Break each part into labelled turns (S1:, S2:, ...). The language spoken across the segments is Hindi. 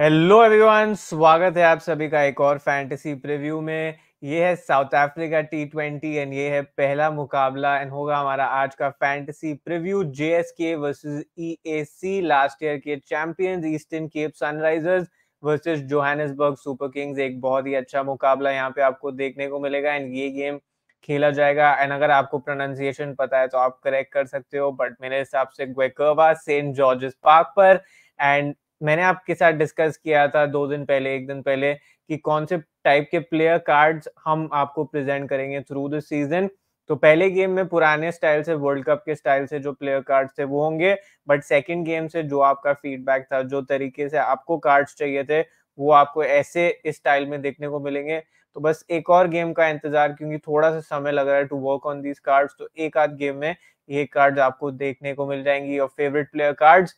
S1: हेलो एवरीवन स्वागत है आप सभी का एक और फैंटेसी प्रीव्यू में ये है South Africa T twenty and ये है पहला मुकाबला एंड होगा हमारा आज का fantasy preview JSK versus EAC last year के champions Eastern Cape Sunrisers versus Johannesburg Super Kings एक बहुत ही अच्छा मुकाबला यहाँ पे आपको देखने को मिलेगा एंड ये गेम खेला जाएगा एंड अगर आपको प्रोनाउंसिएशन पता है तो आप करेक्ट कर सकते हो बट मेरे हिसाब से ग्वेकर्वा सेंट जॉर्जेस पार्क पर एंड मैंने आपके साथ डिस्कस किया था दो दिन पहले एक दिन पहले कि कौन से टाइप के प्लेयर कार्ड्स हम आपको प्रेजेंट करेंगे थ्रू द सीजन तो पहले गेम में पुराने स्टाइल से वर्ल्ड कप के स्टाइल से जो प्लेयर कार्ड्स थे वो होंगे बट सेकंड गेम से जो आपका फीडबैक था जो तरीके से आपको कार्ड्स चाहिए थे वो आपको ऐसे इस स्टाइल में देखने को मिलेंगे तो बस एक और गेम का इंतजार क्योंकि थोड़ा सा समय लग रहा है to work on these cards तो एक आध गेम में ये कार्ड्स आपको देखने को मिल जाएंगी और फेवरेट प्लेयर कार्ड्स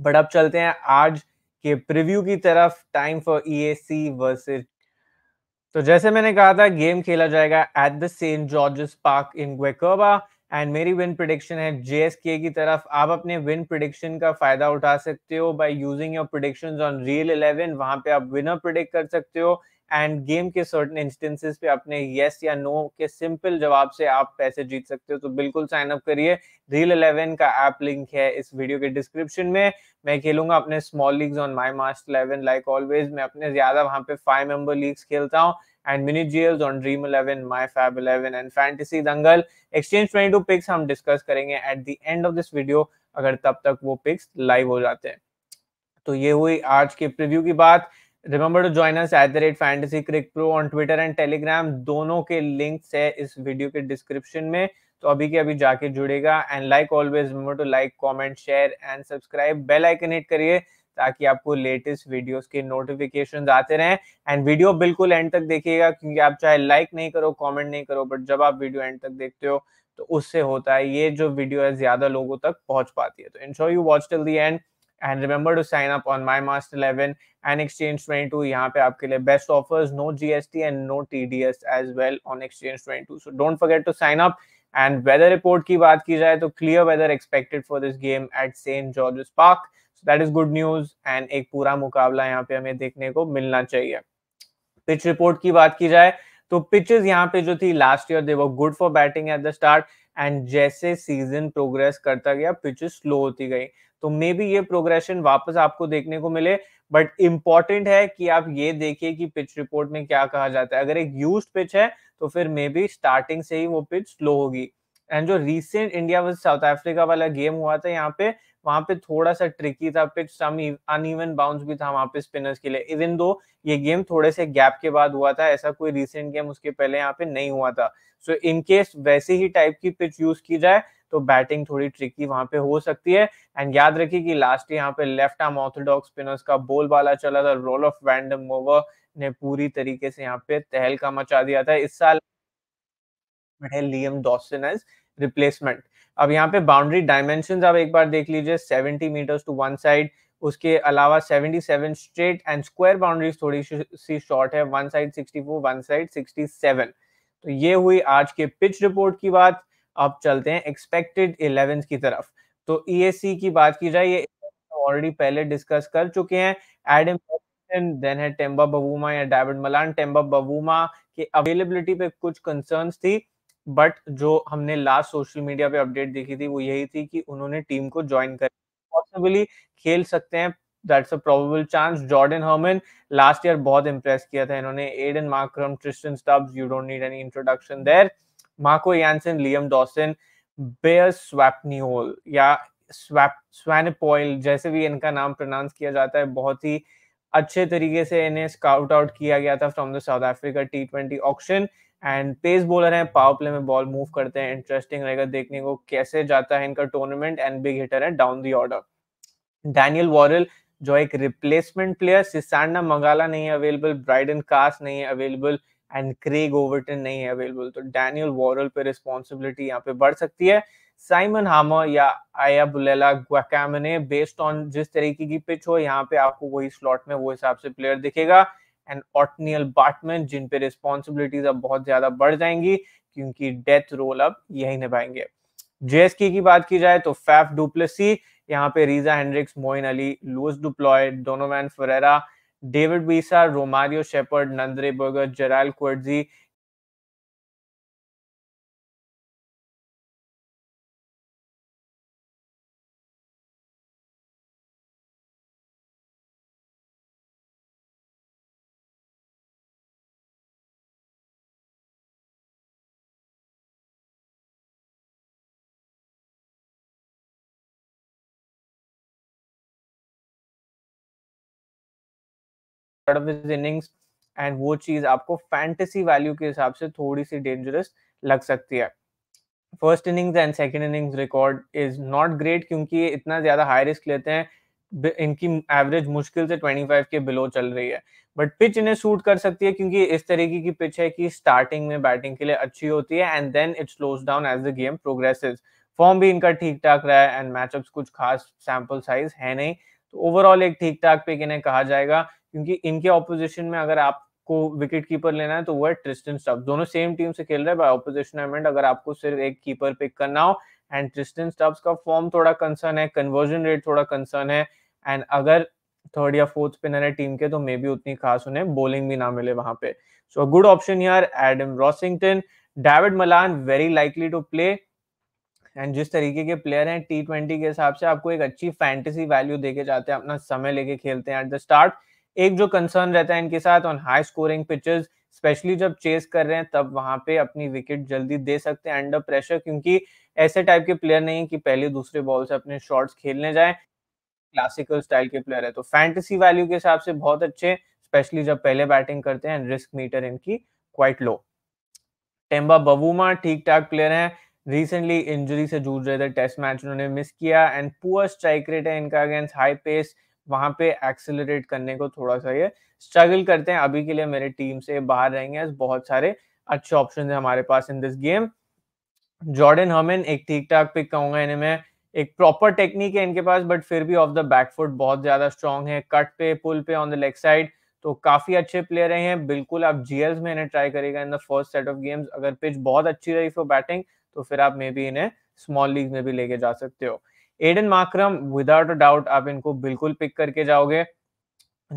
S1: बट अब चलते हैं आज के प्रीव्यू की तरफ टाइम फॉर ई वर्सेस तो जैसे मैंने कहा था गेम खेला जाएगा at the Saint George's Park in Gqeberha and मेरी विन प्रिडिक्शन है जेएसके की तरफ आप अपने विन प्रिडिक्शन का फायदा उठा सकते हो by using your predictions on Real 11 वहां पे आप विनर प्रिडिक्ट कर सकते हो एंड गेम के सर्टन इंस्टेंसेस पे अपने येस या नो के सिंपल जवाब से आप पैसे जीत सकते हो तो बिल्कुल साइन अप करिए रील इलेवन का ऐप लिंक है इस वीडियो के डिस्क्रिप्शन में मैं खेलूंगा अपने small leagues on My Master eleven like always मैं अपने ज्यादा वहां पे फाइव मेंबर लीग्स खेलता हूँ and mini GLs on Dream eleven My Fab eleven and Fantasy Dangal Exchange 22 picks हम डिस्कस करेंगे at the end of this video अगर तब तक वो पिक्स लाइव हो जाते हैं तो ये हुई आज के प्रिव्यू की बात remember to join us at the rate fantasy Crick pro on Twitter and Telegram दोनों के लिंक्स है इस वीडियो के डिस्क्रिप्शन में तो अभी के अभी जाके जुड़ेगा and like always remember to like comment share and subscribe bell icon hit करिए ताकि आपको लेटेस्ट वीडियोस के नोटिफिकेशन आते रहें एंड वीडियो बिल्कुल एंड तक देखिएगा क्योंकि आप चाहे लाइक नहीं करो कमेंट नहीं करो बट जब आप वीडियो एंड तक देखते हो तो उससे होता है ये जो वीडियो है ज्यादा लोगों तक पहुंच पाती है तो enjoy you watch till the end and remember to sign up on My Master eleven and Exchange twenty two यहाँ पे आपके लिए best offers no G S T and no T D S as well on Exchange twenty two so don't forget to sign up and weather report की बात की जाए तो clear weather expected for this game at Saint George Park that is good news and एक पूरा मुकाबला यहाँ पे हमें देखने को मिलना चाहिए पिच रिपोर्ट की बात की जाए तो पिचेस यहाँ पे जो थी लास्ट ईयर दे वो good for batting at the start and जैसे सीजन प्रोग्रेस करता गया पिचेस स्लो होती गई तो मे बी ये प्रोग्रेशन वापस आपको देखने को मिले बट इम्पॉर्टेंट है कि आप ये देखिए कि पिच रिपोर्ट में क्या कहा जाता है अगर एक यूज पिच है तो फिर मे बी स्टार्टिंग से ही वो पिच स्लो होगी एंड जो recent India versus South Africa वाला गेम हुआ था यहाँ पे वहां पे थोड़ा सा ट्रिकी था पिच सम अनइवन बाउंस भी था वहां पे स्पिनर्स के लिए इवन दो ये गेम थोड़े से गैप के बाद हुआ था ऐसा कोई रिसेंट गेम उसके पहले यहाँ पे नहीं हुआ था सो so, इनकेस वैसे ही टाइप की पिच यूज की जाए तो बैटिंग थोड़ी ट्रिकी वहां पे हो सकती है एंड याद रखिए कि लास्ट यहाँ पे लेफ्ट आर्म ऑर्थोडॉक्स स्पिनर्स का बोल वाला चला था रोल ऑफ वैंडम ओवर ने पूरी तरीके से यहाँ पे तहलका मचा दिया था इस साल बट है लियम डॉसन एज रिप्लेसमेंट अब यहाँ पे बाउंड्री डायमेंशन आप एक बार देख लीजिए 70 मीटर्स टू वन साइड उसके अलावा 77 स्ट्रेट एंड स्क्वायर बाउंड्रीज थोड़ी सी शॉर्ट है वन साइड 64 वन साइड 67 तो ये हुई आज के पिच रिपोर्ट की बात अब चलते हैं एक्सपेक्टेड इलेवन की तरफ तो ई e की बात की जाए ये ऑलरेडी पहले डिस्कस कर चुके हैं एडम देन है टेम्बा बबूमा या डेविड मलान टेम्बा बबूमा की अवेलेबिलिटी पे कुछ कंसर्न थी बट जो हमने लास्ट सोशल मीडिया पे अपडेट देखी थी वो यही थी कि उन्होंने टीम को ज्वाइन कर पॉसिबली खेल सकते हैं that's a probable chance Jordan Hermann last year बहुत इंप्रेस किया था इन्होंने Aiden Markram Tristan Stubbs you don't need any introduction there Marco Jansen Liam Dawson Beyers Swanepoel या स्वैप स्वैनपोइल जैसे भी इनका नाम प्रोनाउंस किया जाता है बहुत ही अच्छे तरीके से इन्हें स्काउट आउट किया गया था from the South Africa T twenty auction and तेज बॉलर हैं पावर प्ले में बॉल मूव करते हैं इंटरेस्टिंग रहेगा देखने को कैसे जाता है इनका टूर्नामेंट एंड बिग हिटर है down the order Daniel Worrall जो एक रिप्लेसमेंट प्लेयर सिसाना मंगाला नहीं है अवेलेबल ब्राइडन कास नहीं है अवेलेबल एंड क्रेग ओवरटन नहीं है अवेलेबल तो डैनियल वॉरल पे रिस्पॉन्सिबिलिटी यहाँ पे बढ़ सकती है साइमन हामर या आया बुलेला गुआकामने बेस्ड ऑन जिस तरीके की पिच हो यहाँ पे आपको वही स्लॉट में वो हिसाब से प्लेयर दिखेगा एंड ऑटनियल बार्टमैन जिन पे रिस्पॉन्सिबिलिटीज अब बहुत ज्यादा बढ़ जाएंगी क्योंकि डेथ रोल अब यही निभाएंगे जेएसके की बात की जाए तो फैफ डुप्लेसी यहाँ पे Reeza Hendricks Moeen Ali Lewis du Plooy Donovan Ferreira David Wiese Romario Shepherd Nandre Burger Gerald Coetzee start of this innings and वो चीज आपको फैंटेसी वैल्यू के हिसाब से थोड़ी सी डेंजरस लग सकती है first innings and second innings record is not great क्योंकि ये इतना ज्यादा हाई रिस्क लेते हैं इनकी एवरेज मुश्किल से 25 के बिलो चल रही है बट पिच इन्हें सूट कर सकती है क्योंकि इस तरीके की पिच है कि स्टार्टिंग में बैटिंग के लिए अच्छी होती है and then it slows down as the game progresses form भी इनका ठीक ठाक रहा है एंड मैचअप्स कुछ खास सैंपल साइज है नहीं तो ओवरऑल एक ठीक ठाक पिक इन्हें कहा जाएगा क्योंकि इनके ऑपोजिशन में अगर आपको विकेट कीपर लेना है तो वो है ट्रिस्टन स्टफ दोनों सेम टीम से खेल रहे हैं ऑपोजिशन एमेंट अगर आपको सिर्फ एक कीपर पिक करना हो एंड ट्रिस्टन स्टब्स का फॉर्म थोड़ा कंसर्न है कन्वर्जन रेट थोड़ा कंसर्न है एंड अगर थर्ड या फोर्थ स्पिनर है टीम के तो मे भी उतनी खास उन्हें बोलिंग भी ना मिले वहां पे सो गुड ऑप्शन यार Adam Rossington David Malan very likely to play and जिस तरीके के प्लेयर हैं टी ट्वेंटी के हिसाब से आपको एक अच्छी फैंटेसी वैल्यू देके जाते हैं अपना समय लेके खेलते हैं एट द स्टार्ट एक जो कंसर्न रहता है इनके साथ on high scoring pitches specially जब चेस कर रहे हैं तब वहां पे अपनी विकेट जल्दी दे सकते हैं अंडर प्रेशर क्योंकि ऐसे टाइप के प्लेयर नहीं कि पहले दूसरे बॉल से अपने शॉट्स खेलने जाए क्लासिकल स्टाइल के प्लेयर है तो फैंटेसी वैल्यू के हिसाब से बहुत अच्छे स्पेशली जब पहले बैटिंग करते हैं रिस्क मीटर इनकी क्वाइट लो टेम्बा बबूमा ठीक ठाक प्लेयर हैं रिसेंटली इंजरी से जूझ रहे थे टेस्ट मैच उन्होंने मिस किया एंड पुअर स्ट्राइक रेट है इनका अगेंस्ट हाई पेस वहां पे एक्सेलरेट करने को थोड़ा सा ये स्ट्रगल करते हैं अभी के लिए मेरे टीम से बाहर रहेंगे बहुत सारे अच्छे ऑप्शन है हमारे पास in this game Jordan Hermann एक ठीक ठाक पिक कहूंगा इन्हें मैं एक प्रॉपर टेक्निक है इनके पास बट फिर भी ऑफ द बैकफुट बहुत ज्यादा स्ट्रॉन्ग है कट पे पुल पे ऑन द लेग साइड तो काफी अच्छे प्लेयर रहे हैं बिल्कुल आप जीएल्स में इन्हें ट्राई करेगा in the first set of games अगर पिच बहुत अच्छी रही फॉर बैटिंग तो फिर आप मे बी इन्हें स्मॉल लीग में भी लेके जा सकते हो Aiden Markram without a doubt आप इनको बिल्कुल पिक करके जाओगे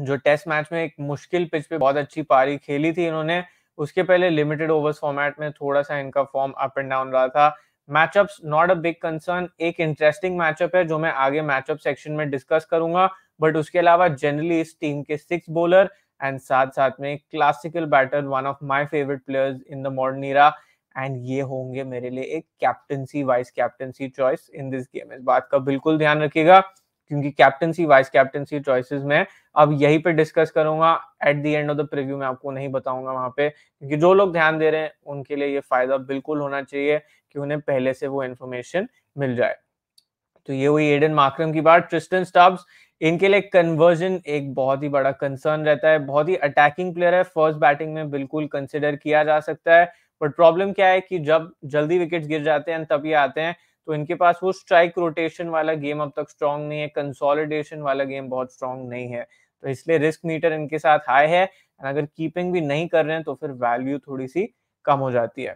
S1: जो टेस्ट मैच में एक मुश्किल पिच पे बहुत अच्छी पारी खेली थी इन्होंने उसके पहले लिमिटेड ओवर्स फॉर्मेट में थोड़ा सा इनका फॉर्म अप एंड डाउन रहा था matchups not a big concern एक इंटरेस्टिंग मैचअप है जो मैं आगे मैचअप सेक्शन में डिस्कस करूंगा बट उसके अलावा जनरली इस टीम के सिक्स बॉलर एंड साथ साथ में classical batter one of my favourite players in the modern era and ये होंगे मेरे लिए एक captaincy vice captaincy choice in this game इस बात का बिल्कुल ध्यान रखिएगा क्योंकि कैप्टनसी वाइस कैप्टनसी चॉइसेस में अब यही पे डिस्कस करूंगा at the end of the preview में आपको नहीं बताऊंगा वहां पे क्योंकि जो लोग ध्यान दे रहे हैं उनके लिए ये फायदा बिल्कुल होना चाहिए कि उन्हें पहले से वो इन्फॉर्मेशन मिल जाए तो ये हुई एडन माक्रम की बात ट्रिस्टन स्टब्स इनके लिए कन्वर्जन एक बहुत ही बड़ा कंसर्न रहता है बहुत ही अटैकिंग प्लेयर है फर्स्ट बैटिंग में बिल्कुल कंसिडर किया जा सकता है बट प्रॉब्लम क्या है कि जब जल्दी विकेट्स गिर जाते हैं तब ये आते हैं तो इनके पास वो स्ट्राइक रोटेशन वाला गेम अब तक स्ट्रांग नहीं है कंसोलिडेशन वाला गेम बहुत स्ट्रांग नहीं है तो इसलिए रिस्क मीटर इनके साथ हाई है अगर कीपिंग भी नहीं कर रहे हैं तो फिर वैल्यू थोड़ी सी कम हो जाती है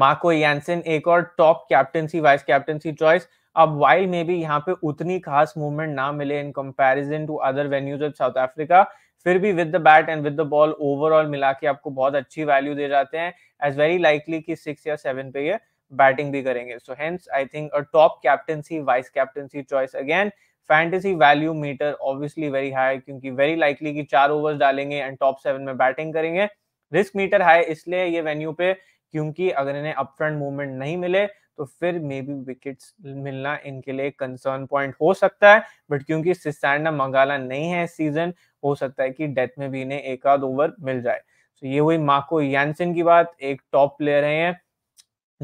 S1: माको यानसन एक और top captaincy vice captaincy choice अब वाइल में भी यहाँ पे उतनी खास मूवमेंट ना मिले in comparison to other venues of South Africa फिर भी with the bat and with the ball overall मिला के आपको बहुत अच्छी वैल्यू दे जाते हैं एज वेरी लाइकली कि सिक्स या सेवन पे ये बैटिंग भी करेंगे so hence I think a top captaincy vice captaincy choice again fantasy value meter obviously very high क्योंकि वेरी लाइकली कि चार ओवर्स डालेंगे एंड टॉप सेवन में बैटिंग करेंगे रिस्क मीटर हाई इसलिए ये वेन्यू पे क्योंकि अगर इन्हें अपफ्रंट मूवमेंट नहीं मिले तो फिर मे बी विकेट्स मिलना इनके लिए कंसर्न पॉइंट हो सकता है बट क्योंकि सिस्टैंडा मंगाला नहीं है सीजन हो सकता है कि डेथ में भी इन्हें एक आध ओवर मिल जाए तो ये हुई मार्को यानसिन की बात एक टॉप प्लेयर हैं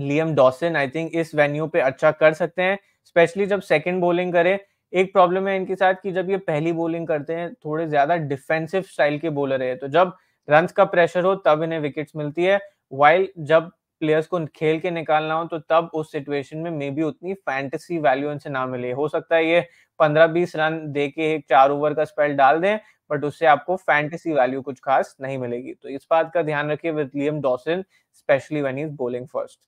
S1: लियम डॉसन आई थिंक इस वेन्यू पे अच्छा कर सकते हैं स्पेशली जब सेकंड बॉलिंग करे एक प्रॉब्लम है इनके साथ कि जब ये पहली बॉलिंग करते हैं थोड़े ज्यादा डिफेंसिव स्टाइल के बॉलर है तो जब रन का प्रेशर हो तब इन्हें विकेट्स मिलती है वाइल जब प्लेयर्स को खेल के निकालना हो तो तब उस सिचुएशन में मे बी उतनी फैंटेसी वैल्यू इनसे ना मिले हो सकता है ये पंद्रह बीस रन दे के एक चार ओवर का स्पेल डाल दें बट उससे आपको फैंटेसी वैल्यू कुछ खास नहीं मिलेगी तो इस बात का ध्यान रखिए with Liam Dawson specially when is bowling first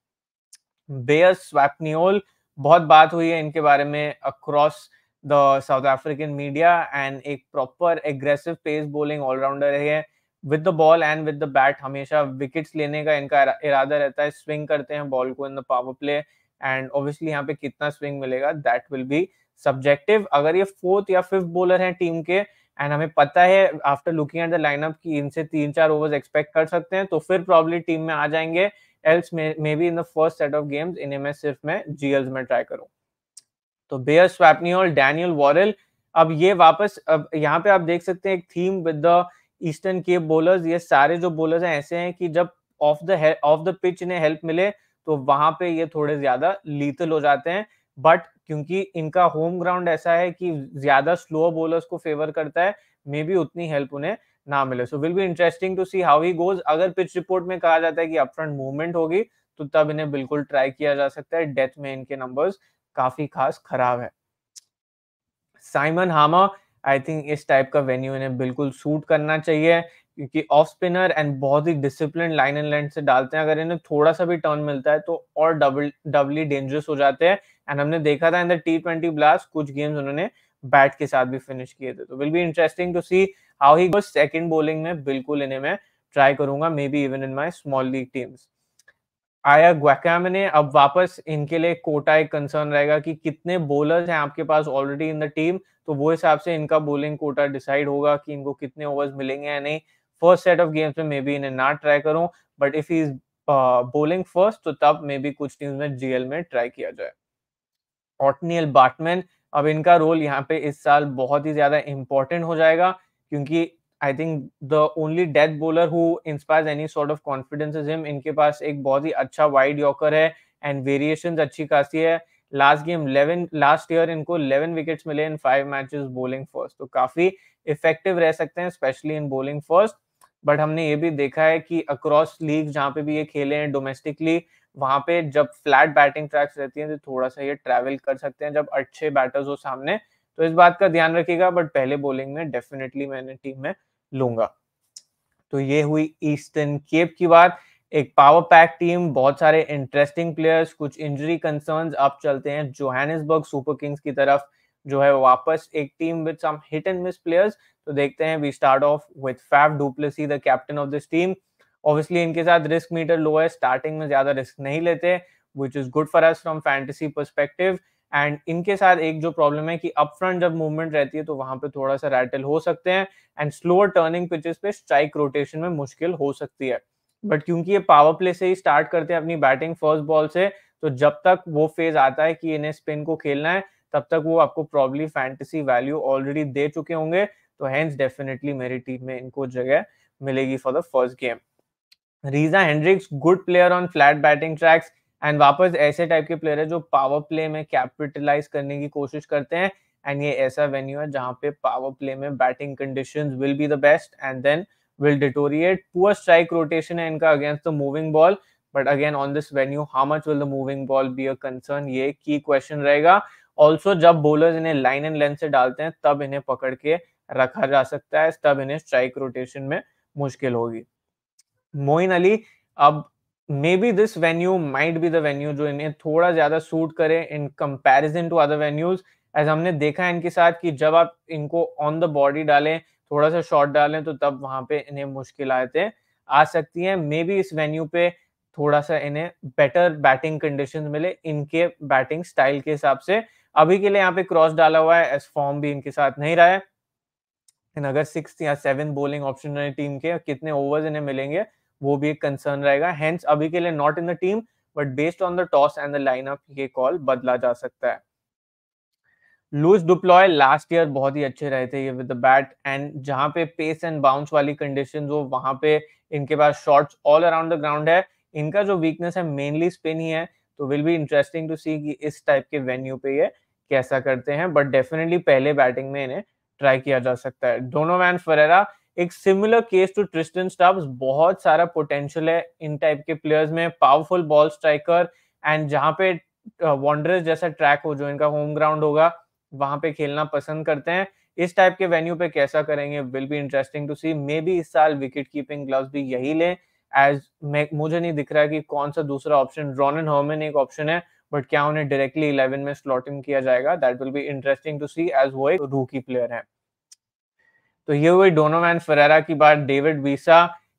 S1: Beyers Swanepoel बहुत बात हुई है इनके बारे में across the South African media and एक proper aggressive pace bowling allrounder है with the ball and with the bat हमेशा विकेट्स लेने का इनका इरादा रहता है स्विंग करते हैं बॉल को in the power play and obviously यहाँ पे कितना स्विंग मिलेगा दैट विल बी सब्जेक्टिव अगर ये फोर्थ या फिफ्थ बॉलर हैं टीम के एंड हमें पता है after looking at the lineup कि इनसे तीन चार ओवर्स एक्सपेक्ट कर सकते हैं तो फिर प्रॉब्लम टीम में आ जाएंगे else maybe in the first set of games इन्हें मैं सिर्फ मैं जीएल्स में ट्राई करूँ तो बेयर स्वैपनी और डैनियल वॉरल अब ये वापस अब यहाँ पे आप देख सकते हैं एक थीम विद द ईस्टर्न के बोलर्स ये सारे जो बोलर्स हैं ऐसे हैं कि जब off the off the pitch इन्हें हेल्प मिले तो वहां पे ये थोड़े ज्यादा लीथल हो जाते हैं बट क्योंकि इनका होम ग्राउंड ऐसा है कि ज्यादा स्लो बोलर्स को फेवर करता है मे बी उतनी हेल्प उन्हें ना मिले so will be interesting to see how he goes अगर पिच रिपोर्ट में कहा जाता है कि अपफ्रंट मूवमेंट होगी तो तब इन्हें बिल्कुल ट्राई किया जा सकता है डेथ में इनके नंबर्स काफी खास खराब है साइमन हामा आई थिंक इस टाइप का वेन्यू इन्हें बिल्कुल सूट करना चाहिए क्योंकि ऑफ स्पिनर एंड बहुत ही डिसिप्लिन लाइन एंड लेंथ से डालते हैं अगर इन्हें थोड़ा सा भी टर्न मिलता है तो और डबल डबली डेंजरस हो जाते हैं एंड हमने देखा था in the T twenty blast कुछ गेम्स उन्होंने बैट के साथ भी फिनिश किए थे तो will be interesting to see how he second bowling में बिल्कुल इन्हें मैं ट्राई करूंगा maybe even in my small league teams Aya Gqamane अब वापस इनके लिए कोटा एक कंसर्न रहेगा कि कितने बोलर्स हैं आपके पास ऑलरेडी इन द टीम तो वो हिसाब से इनका बोलिंग कोटा डिसाइड होगा कि इनको कितने ओवर्स मिलेंगे या नहीं फर्स्ट सेट ऑफ गेम्स में मे बी इन्हें ना ट्राई करूं but if is bowling first तो तब मे बी कुछ टीम्स में जीएल में ट्राई किया जाए ऑटनियल बाटमैन अब इनका रोल यहाँ पे इस साल बहुत ही ज्यादा इम्पोर्टेंट हो जाएगा क्योंकि I think the only death bowler who inspire any sort of confidence is him इनके पास एक बहुत ही अच्छा वाइड यॉकर है एंड वेरिएशन अच्छी खासी है last game eleven last year इनको इलेवन विकेट्स मिले in five matches bowling first तो काफी इफेक्टिव रह सकते हैं specially in bowling first but हमने ये भी देखा है कि अक्रॉस लीग जहाँ पे भी ये खेले हैं डोमेस्टिकली वहां पे जब फ्लैट बैटिंग ट्रैक्स रहती हैं तो थोड़ा सा ये ट्रैवल कर सकते हैं जब अच्छे बैटर्स हो सामने तो इस बात का ध्यान रखिएगा बट पहले बोलिंग में डेफिनेटली मैंने टीम में लूंगा तो ये हुई ईस्टर्न केप की बात एक पावर पैक टीम बहुत सारे इंटरेस्टिंग प्लेयर्स कुछ इंजरी कंसर्न अब चलते हैं जोहानिसबर्ग सुपर किंग्स की तरफ जो है वापस एक team with some hit and miss players तो देखते हैं we start off with Faf du Plessis the captain of this team obviously इनके साथ रिस्क मीटर लो है स्टार्टिंग में ज्यादा रिस्क नहीं लेते which is good for us from fantasy perspective and इनके साथ एक जो प्रॉब्लम है कि अप फ्रंट जब मूवमेंट रहती है तो वहां पे थोड़ा सा रैटल हो सकते हैं एंड स्लोअर टर्निंग पिचेस पे स्ट्राइक रोटेशन में मुश्किल हो सकती है बट क्योंकि ये पावर प्ले से ही स्टार्ट करते हैं अपनी बैटिंग फर्स्ट बॉल से तो जब तक वो फेज आता है कि इन्हें स्पिन को खेलना है तब तक वो आपको प्रॉब्ली फैंटेसी वैल्यू ऑलरेडी दे चुके होंगे तो हैंस डेफिनेटली मेरी टीम में इनको जगह मिलेगी for the first game Reeza Hendricks good player on flat batting tracks and वापस ऐसे टाइप के प्लेयर है जो पावर प्ले में कैपिटलाइज करने की कोशिश करते हैं एंड ये ऐसा वेन्यू है जहां पे पावर प्ले में batting condition will be the best and then will deteriorate poor strike rotation है इनका against the moving ball but again on this venue how much will the moving ball be a concern ये की क्वेश्चन रहेगा ऑल्सो जब बोलर इन्हें लाइन एंड लेंथ से डालते हैं तब इन्हें पकड़ के रखा जा सकता है तब इन्हें स्ट्राइक रोटेशन में मुश्किल होगी मोइन अली अब maybe this venue might be the venue जो इन्हें थोड़ा ज्यादा सूट करे in comparison to other venues as हमने देखा है इनके साथ कि जब आप इनको ऑन द बॉडी डालें थोड़ा सा शॉर्ट डालें तो तब वहां पे इन्हें मुश्किल आते आ सकती हैं मे बी इस वेन्यू पे थोड़ा सा इन्हें बेटर बैटिंग कंडीशन मिले इनके बैटिंग स्टाइल के हिसाब से अभी के लिए यहाँ पे क्रॉस डाला हुआ है एस फॉर्म भी इनके साथ नहीं रहा है अगर सिक्स या सेवन बोलिंग ऑप्शन टीम के कितने ओवर्स इन्हें मिलेंगे वो भी एक कंसर्न रहेगा हेंस अभी के लिए not in the team but based on the toss and the lineup ये कॉल बदला जा सकता है लूज डुप्लॉय लास्ट ईयर बहुत ही अच्छे रहे थे ये विद द बैट एंड जहां पे पेस एंड बाउंस वाली कंडीशन हो वहां पे इनके पास shots all around the ground है इनका जो वीकनेस है मेनली स्पिन ही है तो will be interesting to see कि इस टाइप के वेन्यू पे ये कैसा करते हैं बट डेफिनेटली पहले बैटिंग में इन्हें ट्राई किया जा सकता है डोनोवैन फरेरा एक similar case to Tristan Stubbs बहुत सारा पोटेंशियल है इन टाइप के प्लेयर्स में पावरफुल बॉल स्ट्राइकर एंड जहां पे वॉन्ड्रेस uh, जैसा ट्रैक हो जो इनका होम ग्राउंड होगा वहां पे खेलना पसंद करते हैं इस टाइप के वेन्यू पे कैसा करेंगे will be interesting to see maybe इस साल विकेट कीपिंग ग्लव्स भी यही लें एज मुझे नहीं दिख रहा है कि कौन सा दूसरा ऑप्शन रॉन एंड हर्मन एक ऑप्शन है बट क्या उन्हें डायरेक्टली इलेवन में स्लॉटिंग किया जाएगा that will be interesting to see as वो एक रूकी प्लेयर है तो ये हुई डोनोवैन फरेरा की बात डेविड बीसा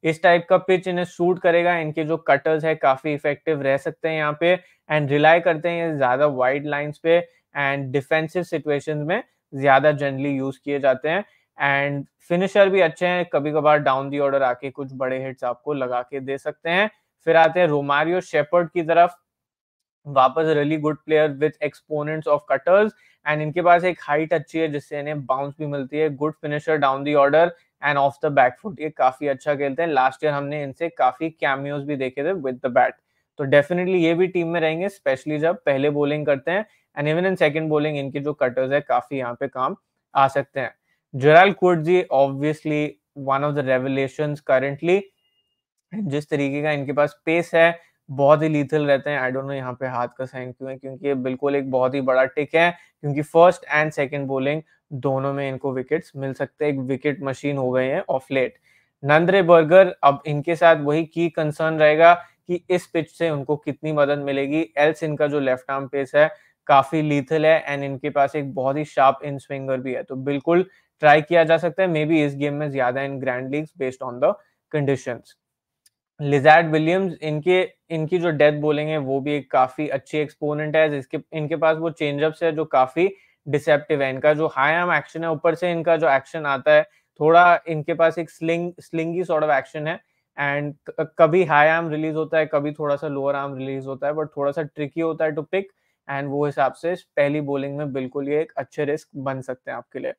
S1: इस टाइप का पिच इन्हें सूट करेगा इनके जो कटर्स है काफी इफेक्टिव रह सकते हैं यहाँ पे एंड रिलाई करते हैं ज्यादा वाइड लाइंस पे एंड डिफेंसिव सिचुएशन में ज्यादा जनरली यूज किए जाते हैं एंड फिनिशर भी अच्छे हैं कभी कभार डाउन दी ऑर्डर आके कुछ बड़े हिट्स आपको लगा के दे सकते हैं फिर आते हैं रोमारियो शेपर्ड की तरफ वापस really good player with exponents of cutters and इनके पास एक हाइट अच्छी है जिससे इन्हें बाउंस भी मिलती है good finisher down the order and of the back foot ये काफी अच्छा खेलते हैं लास्ट ईयर हमने इनसे काफी कैमियोज भी देखे थे विद द बैट तो डेफिनेटली ये भी टीम में रहेंगे स्पेशली जब पहले बॉलिंग करते हैं and even in second bowling इनके जो कटर्स है काफी यहाँ पे काम आ सकते हैं जराल जी obviously one of the revelation currently जिस तरीके का इनके पास पेस है बहुत ही लीथल रहते हैं आई डोंट नो यहाँ पे हाथ का साइन क्यों है क्योंकि ये बिल्कुल एक बहुत ही बड़ा टिक है क्योंकि फर्स्ट एंड सेकंड बोलिंग दोनों में इनको विकेट्स मिल सकते हैं एक विकेट मशीन हो गए हैं ऑफ लेट नंद्रे बर्गर अब इनके साथ वही की कंसर्न रहेगा कि इस पिच से उनको कितनी मदद मिलेगी एल्स इनका जो लेफ्ट आर्म पेस है काफी लीथल है एंड इनके पास एक बहुत ही शार्प इन स्विंगर भी है तो बिल्कुल ट्राई किया जा सकता है मे बी इस गेम में ज्यादा in grand leagues based on the conditions Lizaad Williams इनके इनकी जो डेथ बोलेंगे वो भी एक काफी अच्छी एक्सपोनेंट है जिसके इनके पास वो चेंजअप्स है जो काफी डिसेप्टिव है इनका जो हाई आर्म एक्शन है ऊपर से इनका जो एक्शन आता है थोड़ा इनके पास एक sling slingy sort of action है एंड कभी हाई आर्म रिलीज होता है कभी थोड़ा सा लोअर आर्म रिलीज होता है बट थोड़ा सा ट्रिकी होता है टू पिक एंड वो हिसाब से पहली बॉलिंग में बिल्कुल ये एक अच्छे रिस्क बन सकते हैं आपके लिए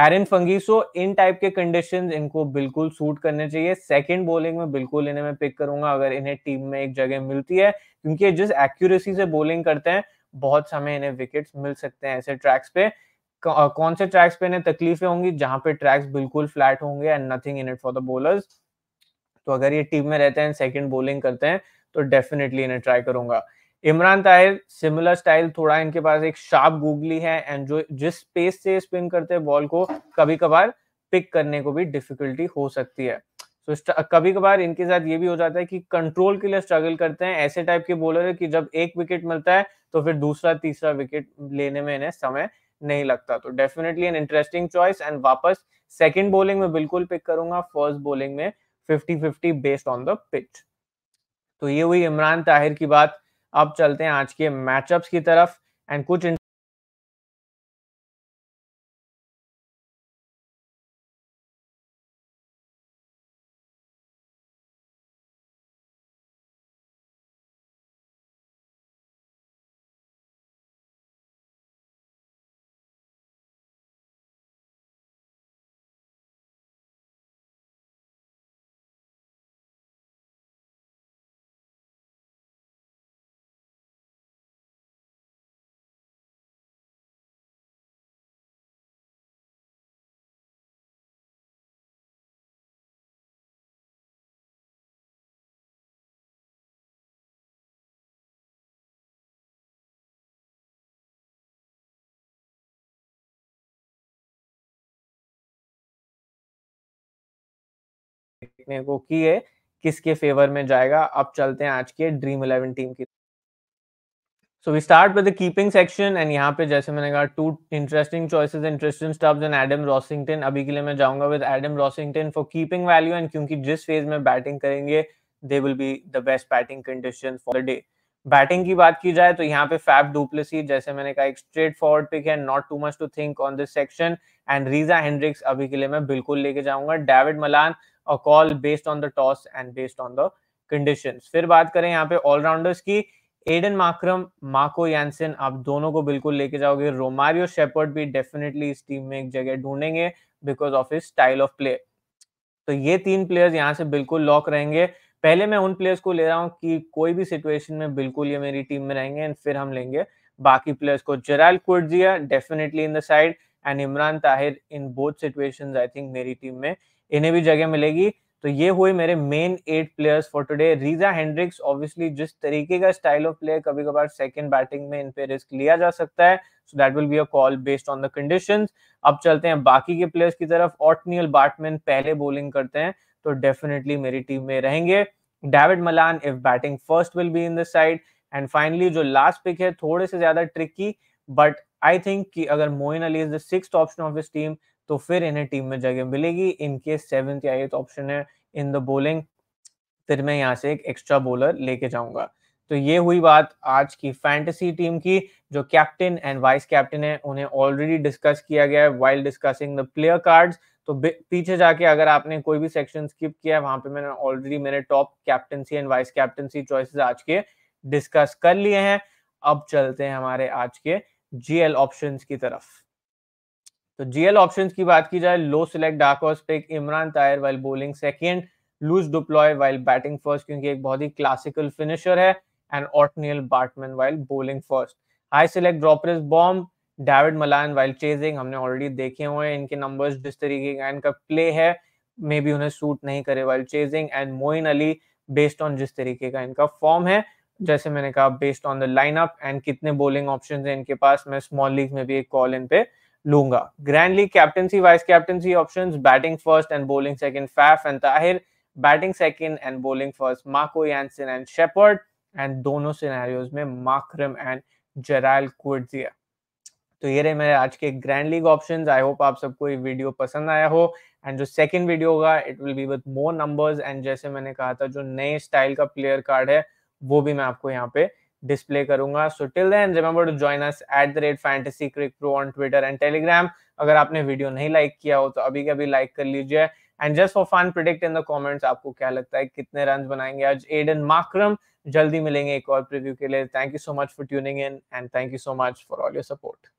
S1: Aaron Phangiso so in type के कंडीशन इनको बिल्कुल सूट करने चाहिए सेकेंड बॉलिंग में बिल्कुल इन्हें मैं पिक करूंगा अगर इन्हें टीम में एक जगह मिलती है क्योंकि जिस एक्यूरेसी से बॉलिंग करते हैं बहुत समय इन्हें विकेट्स मिल सकते हैं ऐसे ट्रैक्स पे कौन से ट्रैक्स पे इन्हें तकलीफें होंगी जहां पे ट्रैक्स बिल्कुल फ्लैट होंगे and nothing in it for the bowlers तो अगर ये टीम में रहते हैं सेकेंड बॉलिंग करते हैं तो डेफिनेटली इन्हें ट्राई करूंगा इमरान ताहिर सिमिलर स्टाइल थोड़ा इनके पास एक शार्प गूगली है एंड जो जिस स्पेस से स्पिन करते हैं बॉल को कभी कभार पिक करने को भी डिफिकल्टी हो सकती है तो कभी कभार इनके साथ ये भी हो जाता है कि कंट्रोल के लिए स्ट्रगल करते हैं ऐसे टाइप के बॉलर है कि जब एक विकेट मिलता है तो फिर दूसरा तीसरा विकेट लेने में इन्हें समय नहीं लगता तो definitely an interesting choice and वापस सेकेंड बॉलिंग में बिल्कुल पिक करूंगा फर्स्ट बॉलिंग में fifty fifty based on the pitch तो ये हुई इमरान ताहिर की बात अब चलते हैं आज के मैचअप्स की तरफ एंड कुछ इन મેં કો કી હે કિસ કે ફેવર મે જાયેગા અબ ચલતે હે આજ કે ડ્રીમ 11 ટીમ કી so we start with the keeping section and યહા પે જેસે મેને કહા two interesting choices interesting Stubbs and Adam Rossington અબી કલે મે જاؤંગા with Adam Rossington for keeping value and ક્યોકી જસ્ટ ફેઝ મે બેટિંગ કરેંગે they will be the best batting condition for the day batting की बात की जाए तो यहाँ पे फैब डुप्लेसी जैसे मैंने कहा एक स्ट्रेट फॉरवर्ड पिक है not too much to think on this section and Reeza Hendricks अभी के लिए मैं बिल्कुल लेके जाऊंगा David Malan a call based on the toss and based on the condition फिर बात करें यहाँ पे ऑलराउंडर्स की एडन माक्रम मार्को यानसन आप दोनों को बिल्कुल लेके जाओगे रोमारियो शेपर्ड भी डेफिनेटली इस टीम में एक जगह ढूंढेंगे because of his style of play तो ये तीन प्लेयर्स यहाँ से बिल्कुल लॉक रहेंगे पहले मैं उन प्लेयर्स को ले रहा हूँ कि कोई भी सिचुएशन में बिल्कुल ये मेरी टीम में रहेंगे एंड फिर हम लेंगे बाकी प्लेयर्स को Gerald Coetzee definitely in the side and Imran Tahir in both situations I think मेरी टीम में इन्हें भी जगह मिलेगी तो ये हुए मेरे main eight players for today Reeza Hendricks obviously जिस तरीके का स्टाइल ऑफ प्लेयर कभी कभार सेकंड बैटिंग में इन पे रिस्क लिया जा सकता है so that will be a call based on the conditions अब चलते हैं बाकी के प्लेयर्स की तरफ ऑटनियल बैटमैन पहले बॉलिंग करते हैं तो डेफिनेटली मेरी टीम में रहेंगे David Malan if batting first will be in the side and finally जो लास्ट पिक है थोड़े से ज्यादा ट्रिकी बट आई थिंक कि अगर Moeen Ali is the sixth option of this team तो फिर इन्हें टीम में जगह मिलेगी इनके सेवेंथ या एथ ऑप्शन है इन द बोलिंग फिर मैं यहाँ से एक एक्स्ट्रा बोलर लेके जाऊंगा तो ये हुई बात आज की फैंटेसी टीम की जो कैप्टन एंड वाइस कैप्टन है उन्हें ऑलरेडी डिस्कस किया गया है while discussing the player cards तो पीछे जाके अगर आपने कोई भी सेक्शन स्किप किया है वहां पे मैंने ऑलरेडी मेरे top captaincy and vice captaincy choices आज के डिस्कस कर लिए हैं अब चलते हैं हमारे आज के जीएल ऑप्शंस की तरफ तो जीएल ऑप्शंस की बात की जाए low select dark horse pick Imran Tahir while bowling second loose deploy while batting first क्योंकि एक बहुत ही क्लासिकल फिनिशर है and Ottniel Baartman while bowling first high select ड्रॉपरिस बॉम्ब डेविड मलान वाइल चेजिंग हमने ऑलरेडी देखे हुए हैं इनके नंबर्स जिस तरीके का इनका प्ले है मे बी उन्हें सूट नहीं करे while chasing and Moeen Ali based on जिस तरीके का इनका फॉर्म है जैसे मैंने कहा based on the lineup and कितने बोलिंग ऑप्शन है इनके पास मैं स्मॉल लीग में भी एक कॉल इन पे लूंगा grand league captaincy vice captaincy option batting first and bowling second Faf and Tahir batting second and bowling first Marco Jansen and Shepherd and दोनों सिनेरियोज में माक्रम एंड जेराल कुर्जिया तो ये रहे मेरे आज के grand league option I hope आप सबको ये वीडियो पसंद आया हो एंड जो सेकेंड वीडियो होगा it will be with more numbers and जैसे मैंने कहा था जो नए स्टाइल का प्लेयर कार्ड है वो भी मैं आपको यहाँ पे डिस्प्ले करूंगा so till then remember to join us at the rate fantasy Crick pro on Twitter and Telegram अगर आपने वीडियो नहीं लाइक किया हो तो अभी के अभी लाइक कर लीजिए and just for fun predict in the comments आपको क्या लगता है कितने रन बनाएंगे आज एडन माक्रम जल्दी मिलेंगे एक और प्रीव्यू के लिए thank you so much for tuning in and thank you so much for all your support